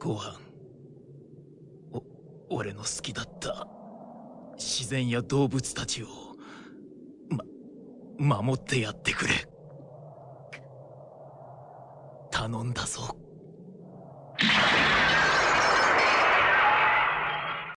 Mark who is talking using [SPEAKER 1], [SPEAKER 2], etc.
[SPEAKER 1] ご飯お俺の好きだった自然や動物たちをま守ってやってくれ頼んだぞ